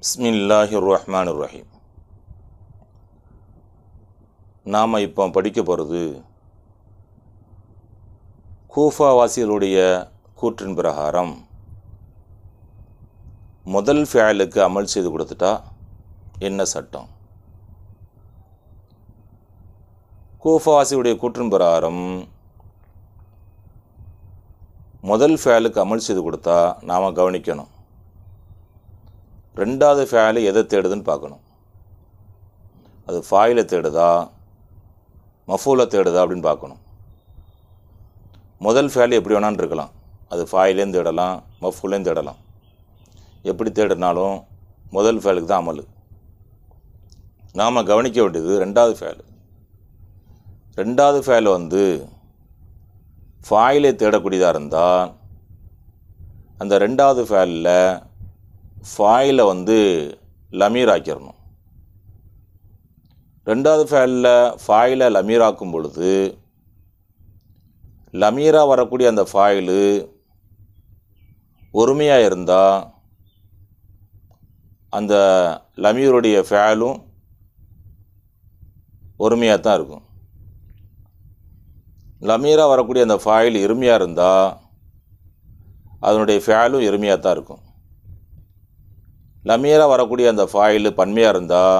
பிஸ்மில்லாஹி ரஹ்மான் ரஹீம் நாம் இப்போ படிக்க போகிறது கூஃபாவாசிகளுடைய கூற்றின் பிரகாரம் முதல் ஃபேலுக்கு அமல் செய்து கொடுத்துட்டா என்ன சட்டம் கூஃபாவாசியுடைய கூற்றின் பிரகாரம் முதல் ஃபேலுக்கு அமல் செய்து கொடுத்தா நாம் கவனிக்கணும் ரெண்டாவது ஃபேலு எதை தேடுதுன்னு பார்க்கணும் அது ஃபாயில தேடுதா மஃபூல தேடுதா அப்படின்னு பார்க்கணும் முதல் ஃபேலு எப்படி வேணான்னு இருக்கலாம் அது ஃபாயிலேயும் தேடலாம் மஃபூலையும் தேடலாம் எப்படி தேடினாலும் முதல் ஃபேலுக்கு தான் அமல் நாம் கவனிக்க வேண்டியது ரெண்டாவது ஃபேலு ரெண்டாவது ஃபேலு வந்து ஃபாயிலை தேடக்கூடியதாக இருந்தால் அந்த ரெண்டாவது ஃபேலில் ஃபாயிலை வந்து லமீர் ஆக்கிடணும் ரெண்டாவது ஃபேலில் ஃபாயிலை ஆக்கும் பொழுது லமீராக வரக்கூடிய அந்த ஃபாயிலு ஒருமையாக இருந்தால் அந்த லமீருடைய ஃபேலும் ஒருமையாக தான் இருக்கும் லமீராக வரக்கூடிய அந்த ஃபாயில் இருமையாக இருந்தால் அதனுடைய ஃபேலும் இருமையாக தான் இருக்கும் லமியராக வரக்கூடிய அந்த ஃபாயிலு பன்மையாக இருந்தால்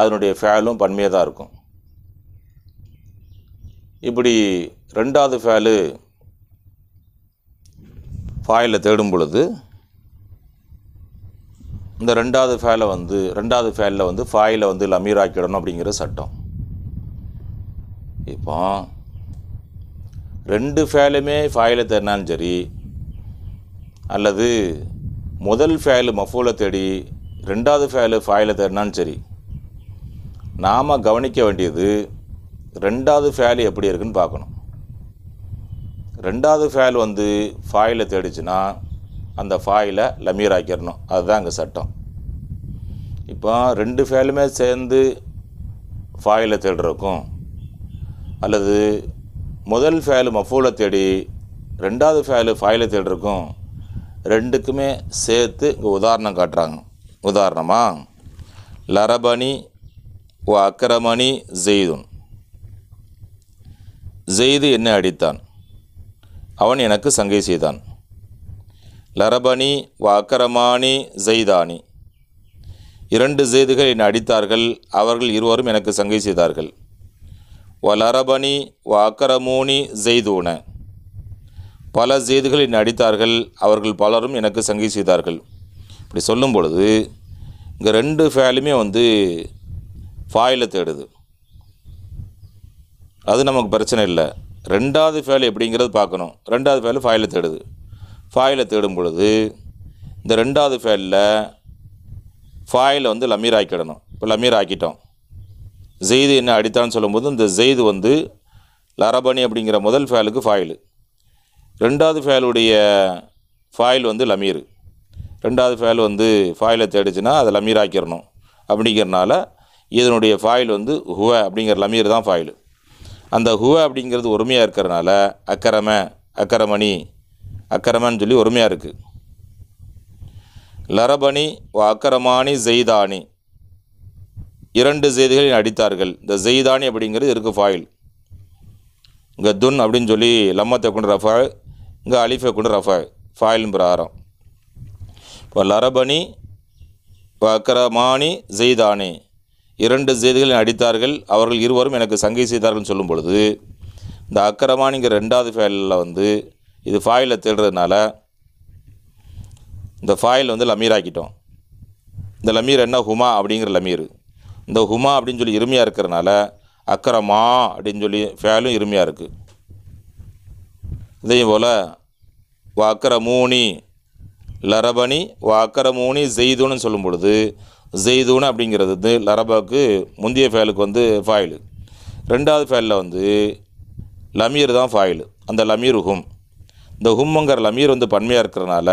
அதனுடைய ஃபேலும் பன்மையாக தான் இருக்கும் இப்படி ரெண்டாவது ஃபேலு ஃபாயிலில் தேடும் பொழுது இந்த ரெண்டாவது ஃபேலை வந்து ரெண்டாவது ஃபேலில் வந்து ஃபாயிலை வந்து லமீராக்கிடணும் அப்படிங்கிற சட்டம் இப்போ ரெண்டு ஃபேலுமே ஃபாயிலை தேடினாலும் சரி அல்லது முதல் ஃபைலு மஃபூலை தேடி ரெண்டாவது ஃபைலு ஃபாயிலை தேடினாலும் சரி நாம் கவனிக்க வேண்டியது ரெண்டாவது ஃபேலு எப்படி இருக்குன்னு பார்க்கணும் ரெண்டாவது ஃபேல் வந்து ஃபாயிலை தேடிச்சுன்னா அந்த ஃபாயிலை லமீர் ஆக்கிடணும் அதுதான் அங்கே சட்டம் இப்போ ரெண்டு ஃபேலுமே சேர்ந்து ஃபாயிலை தேடுறக்கும் அல்லது முதல் ஃபேலு மஃபூலை தேடி ரெண்டாவது ஃபேலு ஃபாயிலை தேடுறக்கும் ரெண்டுக்குமே சேர்த்து இங்கே உதாரணம் காட்டுறாங்க உதாரணமா லரபணி ஓ அக்கரமணி ஜெய்துன் ஜெய்து என்னை அடித்தான் அவன் எனக்கு சங்கை செய்தான் லரபணி ஓ அக்கரமானி ஜெய்தானி இரண்டு ஜெய்துகள் என்னை அடித்தார்கள் அவர்கள் இருவரும் எனக்கு சங்கை செய்தார்கள் ஓ லரபணி ஓ அக்கரமூனி ஜெய்தூன பல செய்திகள் என்னை அடித்தார்கள் அவர்கள் பலரும் எனக்கு சங்கி செய்தார்கள் இப்படி சொல்லும் பொழுது இங்கே ரெண்டு ஃபேலுமே வந்து ஃபாயில் தேடுது அது நமக்கு பிரச்சனை இல்லை ரெண்டாவது ஃபேல் எப்படிங்கிறது பார்க்கணும் ரெண்டாவது ஃபேலு ஃபாயில் தேடுது ஃபாயில் தேடும் பொழுது இந்த ரெண்டாவது ஃபேலில் ஃபாயில் வந்து லமீர் ஆக்கிடணும் இப்போ லமீர் ஆக்கிட்டோம் ஜெய்து என்ன அடித்தான்னு சொல்லும்போது இந்த ஜெய்து வந்து லரபணி அப்படிங்கிற முதல் ஃபேலுக்கு ஃபாயிலு ரெண்டாவது ஃபைலுடைய ஃபாயில் வந்து லமீர் ரெண்டாவது ஃபைல் வந்து ஃபாயிலை தேடிச்சுன்னா அதை லமீர் ஆக்கிடணும் அப்படிங்கிறனால இதனுடைய ஃபாயில் வந்து ஹுவ அப்படிங்கிற லமீர் தான் ஃபாயில் அந்த ஹுவ அப்படிங்கிறது ஒருமையாக இருக்கிறனால அக்கரம அக்கரமணி அக்கரமன்னு சொல்லி ஒருமையாக இருக்குது லரபணி அக்கரமானி ஜெய்தானி இரண்டு செய்திகளில் அடித்தார்கள் இந்த ஜெய்தானி அப்படிங்கிறது இருக்குது ஃபாயில் கத்துன் அப்படின்னு சொல்லி லம்மத்தை கொண்டு ரஃபாய் இங்கே அலிஃபை கொண்டு ரஃபாய் ஃபாயிலும் பிரகாரம் இப்போ லரபனி வக்கரமானி ஜெய்தானி இரண்டு ஜெய்திகளை அடித்தார்கள் அவர்கள் இருவரும் எனக்கு சங்கை செய்தார்கள்னு சொல்லும் பொழுது இந்த அக்கரமானிங்கிற ரெண்டாவது ஃபைலில் வந்து இது ஃபாயிலில் தேடுறதுனால இந்த ஃபாயில் வந்து லமீர் ஆக்கிட்டோம் இந்த லமீர் என்ன ஹுமா அப்படிங்கிற லமீர் இந்த ஹுமா அப்படின்னு சொல்லி இருமையாக இருக்கிறனால அக்கரமா அப்படின்னு சொல்லி ஃபேலும் இருமையாக இருக்குது இதையும் போல் வாக்கரமூனி லரபணி வாக்கரமூனி ஜெய்துன்னு சொல்லும் பொழுது ஜெய்தூன் அப்படிங்கிறது வந்து லரபாவுக்கு முந்தைய ஃபேலுக்கு வந்து ஃபாயிலு ரெண்டாவது ஃபேலில் வந்து லமீர் தான் ஃபாயிலு அந்த லமீர் ஹும் இந்த ஹும்ங்கிற லமீர் வந்து பன்மையாக இருக்கிறனால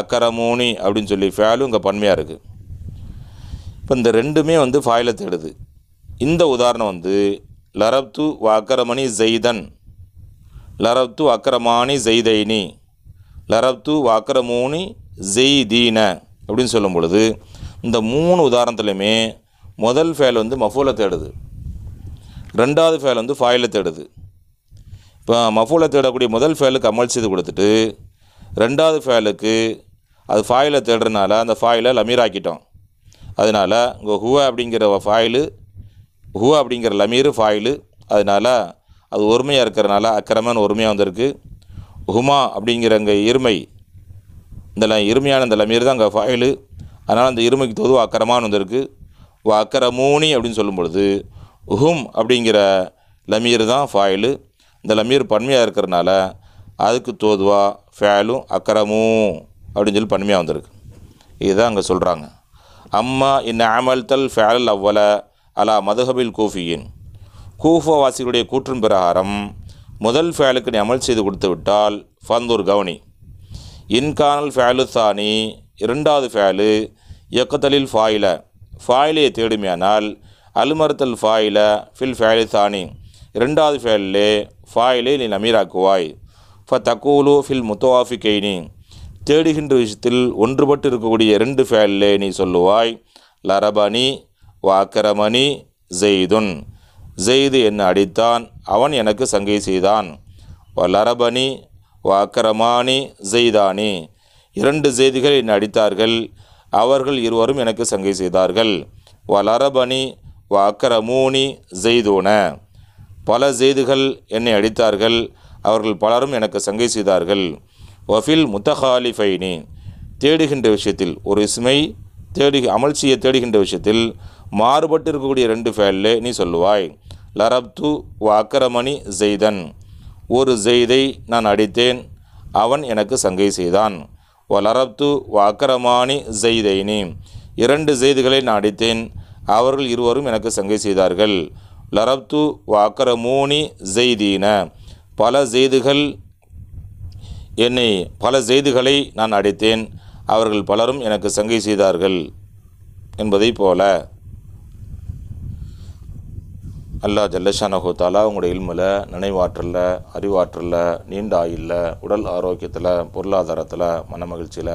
அக்கரமூனி அப்படின்னு சொல்லி ஃபேலும் இங்கே பன்மையாக இருக்குது இப்போ இந்த ரெண்டுமே வந்து ஃபாயிலை தேடுது இந்த உதாரணம் வந்து லரப்து வாக்கரமணி ஜெய்தன் லரப்து அக்ரமானி ஜெய்தைனி லரப்து அக்ரமூனி ஜெய்தீன அப்படின்னு சொல்லும் பொழுது இந்த மூணு உதாரணத்துலையுமே முதல் ஃபேல் வந்து மஃபூலை தேடுது ரெண்டாவது ஃபேல் வந்து ஃபாயில் தேடுது இப்போ மஃபூலை தேடக்கூடிய முதல் ஃபேலுக்கு அமல் செய்து கொடுத்துட்டு ரெண்டாவது ஃபேலுக்கு அது ஃபாயிலை தேடுறதுனால அந்த ஃபாயிலை லமீராக்கிட்டோம் அதனால் இங்கே ஹுவா அப்படிங்கிற ஃபாயிலு ஹுவா அப்படிங்கிற லமீர் ஃபாயிலு அதனால் அது ஒருமையாக இருக்கிறனால அக்கிரமன் ஒருமையாக வந்திருக்கு ஹுமா அப்படிங்கிற அங்கே இருமை இந்த இருமையான இந்த லமீர் தான் அங்கே ஃபாயிலு அதனால் அந்த இருமைக்கு தோது அக்கரமான்னு வந்திருக்கு வ அக்கரமூனி அப்படின்னு சொல்லும் பொழுது ஹும் அப்படிங்கிற லமீர் தான் ஃபாயிலு இந்த லமீர் பன்மையாக இருக்கிறனால அதுக்கு தோதுவா ஃபேலும் அக்கரமும் அப்படின்னு சொல்லி பன்மையாக வந்திருக்கு இதுதான் அங்கே சொல்கிறாங்க அம்மா இன் ஆமல்தல் ஃபேலல் அவ்வல அலா மதுஹபில் கோஃபியின் கூஃபாவாசிகளுடைய கூற்றின் பிரகாரம் முதல் ஃபேலுக்கு நீ அமல் செய்து கொடுத்து விட்டால் ஃபந்தூர் கவனி இன்கானல் ஃபேலு தானி இரண்டாவது ஃபேலு எக்கத்தலில் ஃபாயில ஃபாயிலையை தேடுமையானால் அலுமரத்தல் ஃபாயில ஃபில் ஃபேலு தானி இரண்டாவது ஃபேலிலே ஃபாயிலே நீ நமீராக்குவாய் ஃப தக்கூலு ஃபில் முத்தவாஃபி தேடுகின்ற விஷயத்தில் ஒன்றுபட்டு இருக்கக்கூடிய இரண்டு ஃபேலிலே நீ சொல்லுவாய் லரபனி வாக்கரமணி ஜெய்துன் ஜெய்து என்னை அடித்தான் அவன் எனக்கு சங்கை செய்தான் வ வாக்கரமானி ஜெய்தானி இரண்டு செய்திகள் என்னை அடித்தார்கள் அவர்கள் இருவரும் எனக்கு சங்கை செய்தார்கள் வலரபணி வாக்கரமூனி ஜெய்தூன பல செய்துகள் என்னை அடித்தார்கள் அவர்கள் பலரும் எனக்கு சங்கை செய்தார்கள் வஃபில் முத்தஹாலிஃபைனி தேடுகின்ற விஷயத்தில் ஒரு இஸ்மை தேடி அமல்சியை தேடுகின்ற விஷயத்தில் மாறுபட்டு இருக்கக்கூடிய ரெண்டு ஃபேலில் நீ சொல்லுவாய் லரப்து வ அக்கரமணி ஜெய்தன் ஒரு ஜெய்தை நான் அடித்தேன் அவன் எனக்கு சங்கை செய்தான் வ லரப்து வ அக்கரமானி ஜெய்தைனி இரண்டு ஜெய்துகளை நான் அடித்தேன் அவர்கள் இருவரும் எனக்கு சங்கை செய்தார்கள் லரப்து வ அக்கரமூனி ஜெய்தீன பல ஜெய்துகள் என்னை பல செய்திகளை நான் அடித்தேன் அவர்கள் பலரும் எனக்கு சங்கை செய்தார்கள் என்பதை போல அல்லா ஜல்லஷானஹோ தாலா உங்களுடைய இல்மில் நினைவாற்றலில் அறிவாற்றலில் நீண்ட ஆயிலில் உடல் ஆரோக்கியத்தில் பொருளாதாரத்தில் மன மகிழ்ச்சியில்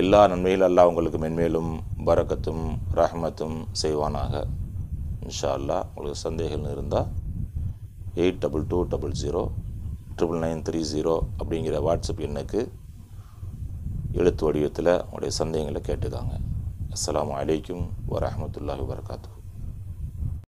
எல்லா நன்மையில் அல்லா உங்களுக்கு மென்மேலும் பரக்கத்தும் ரஹமத்தும் செய்வானாக இன்ஷா அல்லா உங்களுக்கு சந்தேகம் இருந்தால் eight double two double zero triple nine three zero அப்படிங்கிற வாட்ஸ்அப் எண்ணுக்கு எழுத்து வடிவத்தில் உங்களுடைய சந்தேகங்களை கேட்டுக்காங்க அஸ்லாம் வலைக்கம் வரமத்துல்லாஹி வரகாத்து